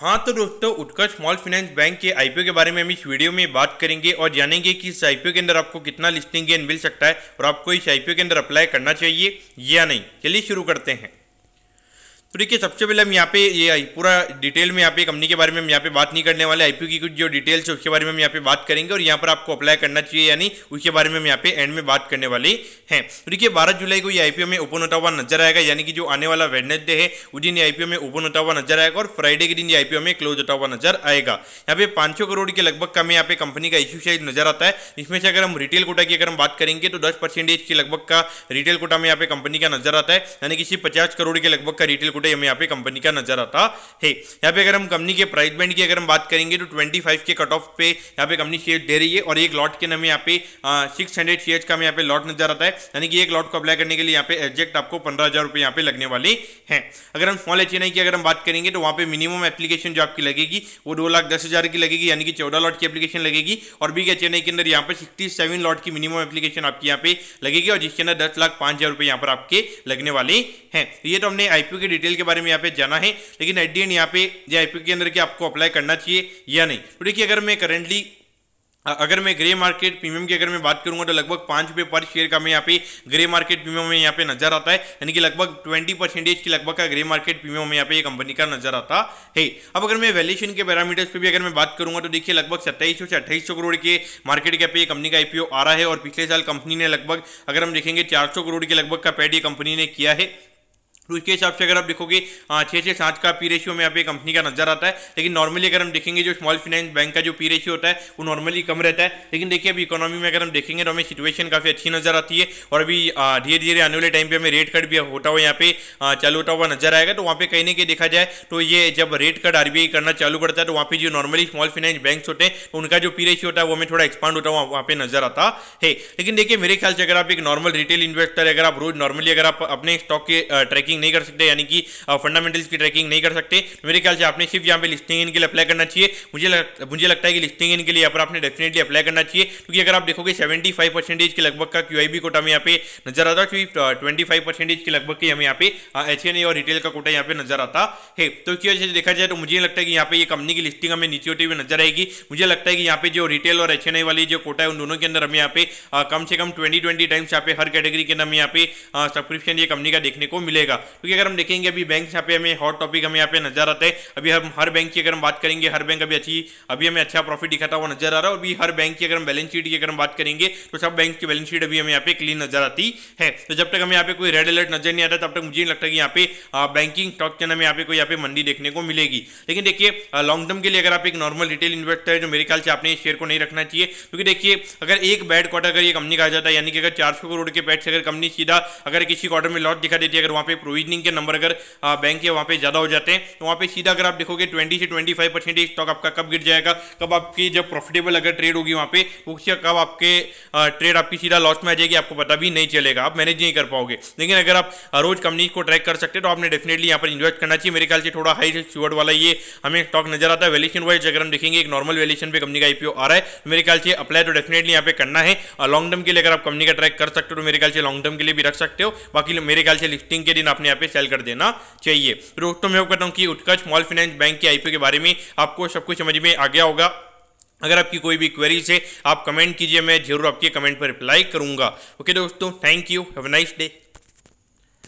हाँ तो दोस्तों उत्कर्ष स्मॉल फाइनेंस बैंक के आईपीओ के बारे में हम इस वीडियो में बात करेंगे और जानेंगे कि इस आईपीओ के अंदर आपको कितना लिस्टिंग गेन मिल सकता है और आपको इस आईपीओ के अंदर अप्लाई करना चाहिए या नहीं चलिए शुरू करते हैं तो देखिए सबसे पहले हम यहाँ पे ये पूरा डिटेल में यहाँ पे कंपनी के बारे में हम यहाँ पे बात नहीं करने वाले आईपीओ की कुछ जो डिटेल्स है उसके बारे में हम यहाँ पे बात करेंगे और यहाँ पर आपको अप्लाई करना चाहिए यानी उसके बारे में हम यहाँ पे एंड में बात करने वाले हैं तो देखिए बारह जुलाई को ये आईपीओ में ओपन होता हुआ नजर आएगा यानी कि जो आने वाला वेडनेसडे है उस दिन ये आईपीओ में ओपन होता हुआ नजर आएगा और फ्राइडे के दिन ये आईपीओ में क्लोज होता हुआ नजर आएगा यहाँ पे सौ करोड़ के लगभग का हमें यहाँ पे कंपनी का इश्यू साइज नजर आता है इसमें से अगर हम रिटेल कोटा की अगर हम बात करेंगे तो दस के लगभग का रिटेल कोटा में यहाँ पे कंपनी का नजर आता है यानी किसी पचास करोड़ के लगभग का रिटेल कुटे हमें यहाँ पे कंपनी का नजर आता है यहाँ पे अगर हम कंपनी के प्राइस बैंड की अगर हम बात करेंगे तो ट्वेंटी के कट ऑफ पे यहाँ पे कंपनी शेयर दे रही है और एक लॉट के हमें यहाँ पे सिक्स हंड्रेड शेयर का हमें यहाँ पे लॉट नजर आता है यानी कि एक लॉट को अप्लाई करने के लिए यहाँ पे एक्जेक्ट आपको पंद्रह हजार रुपये यहाँ पे लगने वाले हैं अगर हम स्मॉल एच की अगर हम बात करेंगे तो वहाँ पे मिनिमम एप्लीकेशन जो आपकी लगेगी वो दो लाख दस हजार की लगेगी यानी कि चौदह लॉट की एप्लीकेशन लगेगी और बी एच के अंदर यहाँ पर सिक्सटी सेवन लॉट की मिनिमम एप्लीकेशन आपकी यहाँ पे लगेगी और जिसके अंदर दस लाख पांच हजार रुपये यहाँ पर आपके लगने वाले हैं तो ये तो हमने आईपीओ की डिटेल डिटेल के बारे में यहाँ पे जाना है लेकिन एट दी एंड यहाँ पे जे आई के अंदर के आपको अप्लाई करना चाहिए या नहीं तो देखिए अगर मैं करेंटली अगर मैं ग्रे मार्केट प्रीमियम की अगर मैं बात करूंगा तो लगभग पाँच रुपये पर शेयर का मैं यहाँ पे ग्रे मार्केट प्रीमियम में यहाँ पे नजर आता है यानी कि लगभग ट्वेंटी परसेंटेज की लगभग का ग्रे मार्केट प्रीमियम में यहाँ पे ये कंपनी का नजर आता है अब अगर मैं वैल्यूशन के पैरामीटर्स पे भी अगर मैं बात करूंगा तो देखिए लगभग सत्ताईस से अट्ठाईस करोड़ के मार्केट कैप ये कंपनी का आईपीओ आ रहा है और पिछले साल कंपनी ने लगभग अगर हम देखेंगे चार करोड़ के लगभग का पैड ये कंपनी ने किया है तो उसके हिसाब से अगर आप देखोगे छः से सात का पी रेशियो में यहाँ पे कंपनी का नजर आता है लेकिन नॉर्मली अगर हम देखेंगे जो स्मॉल फाइनेंस बैंक का जो पी रेशियो होता है वो नॉर्मली कम रहता है लेकिन देखिए अभी इकोनॉमी में अगर हम देखेंगे तो हमें सिचुएशन काफ़ी अच्छी नजर आती है और अभी धीरे धीरे आने वाले टाइम पर हमें रेट कट भी होता हुआ यहाँ पे चालू होता हुआ नजर आएगा तो वहाँ पे कहीं ना कहीं देखा जाए तो ये जब रेट कट आरबीआई करना चालू करता है तो वहाँ पर जो नॉर्मली स्मॉल फाइनेंस बैंक होते हैं तो उनका जो पी रेशियो होता है वो हमें थोड़ा एक्सपांड होता हुआ वहाँ पे नजर आता है लेकिन देखिए मेरे ख्याल से अगर आप एक नॉर्मल रिटेल इन्वेस्टर अगर आप रोज नॉर्मली अगर आप अपने स्टॉक के ट्रैकिंग ट्रैकिंग नहीं कर सकते यानी कि फंडामेंटल्स की ट्रैकिंग नहीं कर सकते तो मेरे ख्याल से आपने सिर्फ यहाँ पे लिस्टिंग इनके लिए अप्लाई करना चाहिए मुझे लग, मुझे लगता है कि लिस्टिंग इनके लिए पर आपने डेफिनेटली अप्लाई करना चाहिए क्योंकि अगर आप देखोगे सेवेंटी फाइव परसेंटेज के लगभग का क्यू कोटा में यहाँ पे नजर आता है ट्वेंटी फाइव परसेंटेज के लगभग की हमें यहाँ पे एच और रिटेल का कोटा यहाँ पे नजर आता है तो इसकी वजह से देखा जाए तो मुझे लगता है कि यहाँ पे ये कंपनी की लिस्टिंग हमें नीचे होती हुई नजर आएगी मुझे लगता है कि यहाँ पे जो रिटेल और एच वाली जो कोटा है उन दोनों के अंदर हमें यहाँ पे कम से कम ट्वेंटी ट्वेंटी टाइम्स यहाँ पे हर कैटेगरी के अंदर हमें यहाँ पे सब्सक्रिप्शन ये कंपनी का देखने को मिलेगा क्योंकि अगर हम देखेंगे अभी बैंक यहाँ पे हमें हॉट टॉपिक हमें यहाँ पे नजर आते हैं अभी हम हर बैंक की अगर हम बात करेंगे हर बैंक अभी अच्छी अभी हमें अच्छा प्रॉफिट दिखाता हुआ नजर आ रहा है और अभी हर बैंक की अगर हम बैलेंस शीट की अगर हम बात करेंगे तो सब बैंक की बैलेंस शीट अभी हमें यहाँ पे क्लीन नजर आती है तो जब तक हमें यहाँ पे कोई रेड अलर्ट नजर नहीं आता तब तक मुझे नहीं लगता कि यहाँ पे बैंकिंग स्टॉक के नाम यहाँ पे कोई यहाँ पे मंडी देखने को मिलेगी लेकिन देखिए लॉन्ग टर्म के लिए अगर आप एक नॉर्मल रिटेल इन्वेस्टर है जो मेरे ख्याल से आपने शेयर को नहीं रखना चाहिए क्योंकि देखिए अगर एक बैड क्वार्टर अगर ये कंपनी का आ जाता है यानी कि अगर चार करोड़ के पैट से अगर कंपनी सीधा अगर किसी क्वार्टर में लॉस दिखा देती है अगर वहाँ पर प्रोविजनिंग के नंबर अगर बैंक के वहाँ पे ज़्यादा हो जाते हैं तो वहाँ पे सीधा अगर आप देखोगे ट्वेंटी से ट्वेंटी फाइव परसेंट स्टॉक आपका कब गिर जाएगा कब आपकी जब प्रॉफिटेबल अगर ट्रेड होगी वहाँ पे उससे कब आपके ट्रेड आपकी सीधा लॉस में आ जाएगी आपको पता भी नहीं चलेगा आप मैनेज नहीं कर पाओगे लेकिन अगर आप रोज कंपनी को ट्रैक कर सकते तो आपने डेफिनेटली यहाँ पर इन्वेस्ट करना चाहिए मेरे ख्याल से थोड़ा हाई रिस्क वाला ये हमें स्टॉक नजर आता है वैल्यूशन वाइज अगर हम देखेंगे एक नॉर्मल वैल्यूशन पर कंपनी का आईपीओ आ रहा है तो मेरे ख्याल से अप्लाई तो डेफिनेटली यहाँ पे करना है लॉन्ग टर्म के लिए अगर आप कंपनी का ट्रैक कर सकते हो तो मेरे ख्याल से लॉन्ग टर्म के लिए भी रख सकते हो बाकी मेरे ख्याल से लिस्टिंग के दिन आप आपने यहाँ पे सेल कर देना चाहिए तो दोस्तों मैं कहता हूँ कि उत्कर्ष स्मॉल फाइनेंस बैंक के आईपीओ के बारे में आपको सब कुछ समझ में आ गया होगा अगर आपकी कोई भी क्वेरीज है आप कमेंट कीजिए मैं जरूर आपके कमेंट पर रिप्लाई करूंगा ओके दोस्तों thank you have nice day